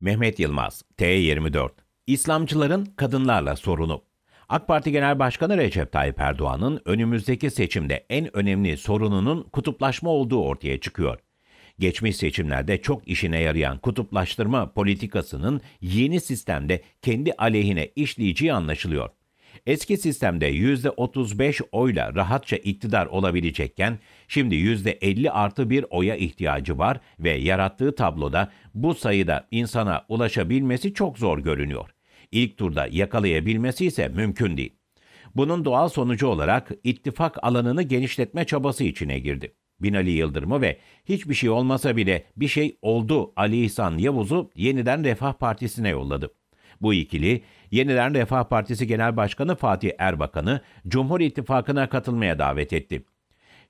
Mehmet Yılmaz, T24 İslamcıların kadınlarla sorunu AK Parti Genel Başkanı Recep Tayyip Erdoğan'ın önümüzdeki seçimde en önemli sorununun kutuplaşma olduğu ortaya çıkıyor. Geçmiş seçimlerde çok işine yarayan kutuplaştırma politikasının yeni sistemde kendi aleyhine işleyeceği anlaşılıyor. Eski sistemde %35 oyla rahatça iktidar olabilecekken şimdi %50 artı bir oya ihtiyacı var ve yarattığı tabloda bu sayıda insana ulaşabilmesi çok zor görünüyor. İlk turda yakalayabilmesi ise mümkün değil. Bunun doğal sonucu olarak ittifak alanını genişletme çabası içine girdi. Binali Yıldırım'ı ve hiçbir şey olmasa bile bir şey oldu Ali İhsan Yavuz'u yeniden Refah Partisi'ne yolladı. Bu ikili, yeniden Refah Partisi Genel Başkanı Fatih Erbakan'ı Cumhur İttifakı'na katılmaya davet etti.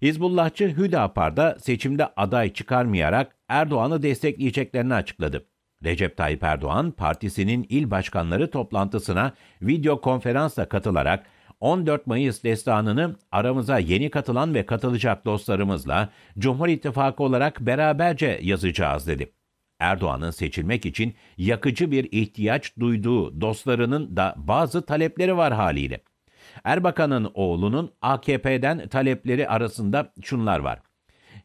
Hizbullahçı Hüdapar da seçimde aday çıkarmayarak Erdoğan'ı destekleyeceklerini açıkladı. Recep Tayyip Erdoğan, partisinin il başkanları toplantısına video konferansla katılarak 14 Mayıs destanını aramıza yeni katılan ve katılacak dostlarımızla Cumhur İttifakı olarak beraberce yazacağız dedi. Erdoğan'ın seçilmek için yakıcı bir ihtiyaç duyduğu dostlarının da bazı talepleri var haliyle. Erbakan'ın oğlunun AKP'den talepleri arasında şunlar var.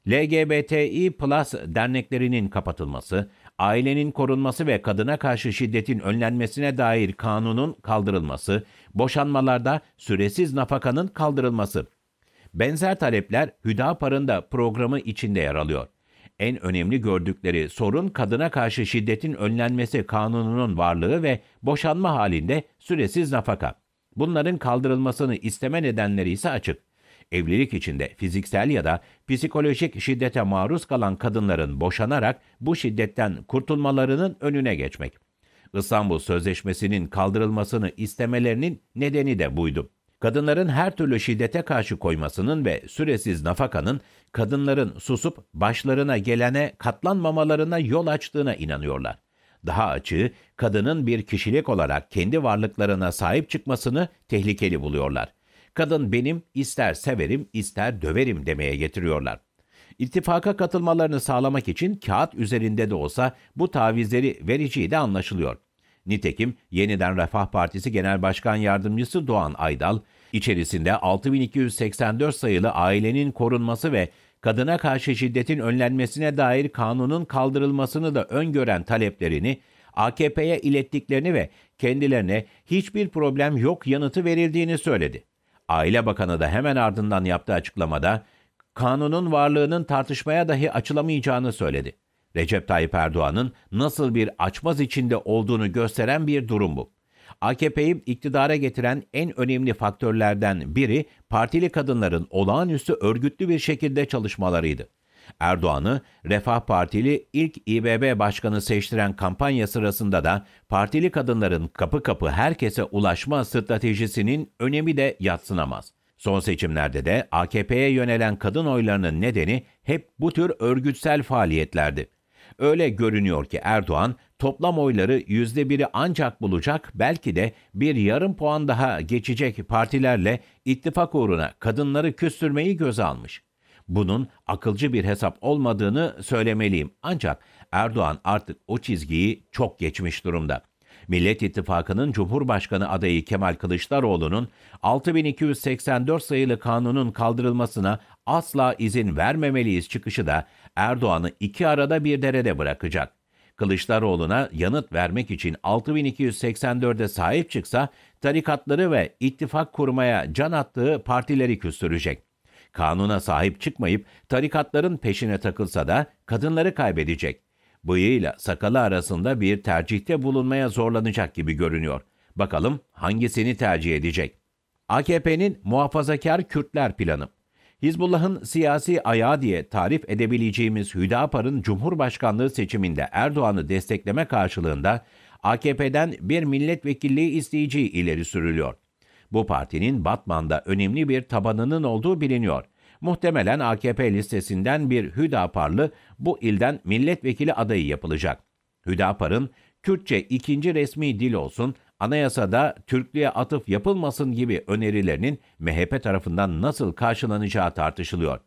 LGBTİ plus derneklerinin kapatılması, ailenin korunması ve kadına karşı şiddetin önlenmesine dair kanunun kaldırılması, boşanmalarda süresiz nafakanın kaldırılması. Benzer talepler Hüdapar'ın da programı içinde yer alıyor. En önemli gördükleri sorun kadına karşı şiddetin önlenmesi kanununun varlığı ve boşanma halinde süresiz nafaka. Bunların kaldırılmasını isteme nedenleri ise açık. Evlilik içinde fiziksel ya da psikolojik şiddete maruz kalan kadınların boşanarak bu şiddetten kurtulmalarının önüne geçmek. İstanbul Sözleşmesi'nin kaldırılmasını istemelerinin nedeni de buydu kadınların her türlü şiddete karşı koymasının ve süresiz nafakanın kadınların susup başlarına gelene katlanmamalarına yol açtığına inanıyorlar. Daha açığı, kadının bir kişilik olarak kendi varlıklarına sahip çıkmasını tehlikeli buluyorlar. Kadın benim, ister severim, ister döverim demeye getiriyorlar. İttifaka katılmalarını sağlamak için kağıt üzerinde de olsa bu tavizleri vereceği de anlaşılıyor.'' Nitekim yeniden Refah Partisi Genel Başkan Yardımcısı Doğan Aydal, içerisinde 6284 sayılı ailenin korunması ve kadına karşı şiddetin önlenmesine dair kanunun kaldırılmasını da öngören taleplerini AKP'ye ilettiklerini ve kendilerine hiçbir problem yok yanıtı verildiğini söyledi. Aile Bakanı da hemen ardından yaptığı açıklamada kanunun varlığının tartışmaya dahi açılamayacağını söyledi. Recep Tayyip Erdoğan'ın nasıl bir açmaz içinde olduğunu gösteren bir durum bu. AKP'yi iktidara getiren en önemli faktörlerden biri partili kadınların olağanüstü örgütlü bir şekilde çalışmalarıydı. Erdoğan'ı Refah Partili ilk İBB başkanı seçtiren kampanya sırasında da partili kadınların kapı kapı herkese ulaşma stratejisinin önemi de yatsınamaz. Son seçimlerde de AKP'ye yönelen kadın oylarının nedeni hep bu tür örgütsel faaliyetlerdi. Öyle görünüyor ki Erdoğan toplam oyları %1'i ancak bulacak belki de bir yarım puan daha geçecek partilerle ittifak uğruna kadınları küstürmeyi göze almış. Bunun akılcı bir hesap olmadığını söylemeliyim ancak Erdoğan artık o çizgiyi çok geçmiş durumda. Millet İttifakı'nın Cumhurbaşkanı adayı Kemal Kılıçdaroğlu'nun 6284 sayılı kanunun kaldırılmasına asla izin vermemeliyiz çıkışı da Erdoğan'ı iki arada bir derede bırakacak. Kılıçdaroğlu'na yanıt vermek için 6284'e sahip çıksa tarikatları ve ittifak kurmaya can attığı partileri küstürecek. Kanuna sahip çıkmayıp tarikatların peşine takılsa da kadınları kaybedecek bıyığıyla sakalı arasında bir tercihte bulunmaya zorlanacak gibi görünüyor. Bakalım hangisini tercih edecek? AKP'nin muhafazakar Kürtler planı. Hizbullah'ın siyasi ayağı diye tarif edebileceğimiz Hüdapar'ın Cumhurbaşkanlığı seçiminde Erdoğan'ı destekleme karşılığında AKP'den bir milletvekilliği isteyeceği ileri sürülüyor. Bu partinin Batman'da önemli bir tabanının olduğu biliniyor. Muhtemelen AKP listesinden bir Hüdaparlı bu ilden milletvekili adayı yapılacak. Hüdapar'ın Kürtçe ikinci resmi dil olsun, anayasada Türklüğe atıf yapılmasın gibi önerilerinin MHP tarafından nasıl karşılanacağı tartışılıyor.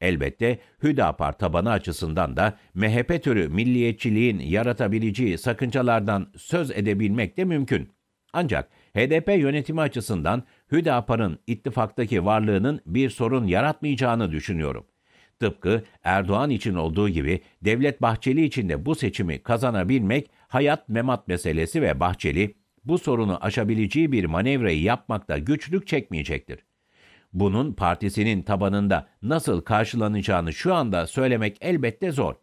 Elbette Hüdapar tabanı açısından da MHP türü milliyetçiliğin yaratabileceği sakıncalardan söz edebilmek de mümkün. Ancak HDP yönetimi açısından Hüdapar'ın ittifaktaki varlığının bir sorun yaratmayacağını düşünüyorum. Tıpkı Erdoğan için olduğu gibi Devlet Bahçeli için de bu seçimi kazanabilmek hayat memat meselesi ve Bahçeli bu sorunu aşabileceği bir manevrayı yapmakta güçlük çekmeyecektir. Bunun partisinin tabanında nasıl karşılanacağını şu anda söylemek elbette zor.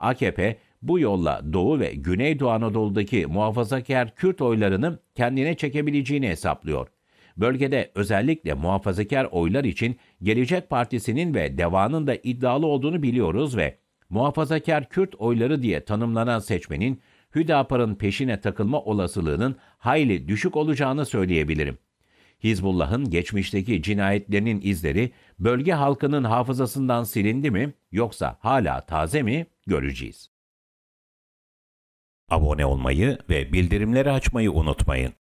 AKP bu yolla Doğu ve Güneydoğu Anadolu'daki muhafazakar Kürt oylarını kendine çekebileceğini hesaplıyor. Bölgede özellikle muhafazakar oylar için Gelecek Partisi'nin ve Deva'nın da iddialı olduğunu biliyoruz ve muhafazakar Kürt oyları diye tanımlanan seçmenin Hüdapar'ın peşine takılma olasılığının hayli düşük olacağını söyleyebilirim. Hizbullah'ın geçmişteki cinayetlerinin izleri bölge halkının hafızasından silindi mi yoksa hala taze mi göreceğiz. Abone olmayı ve bildirimleri açmayı unutmayın.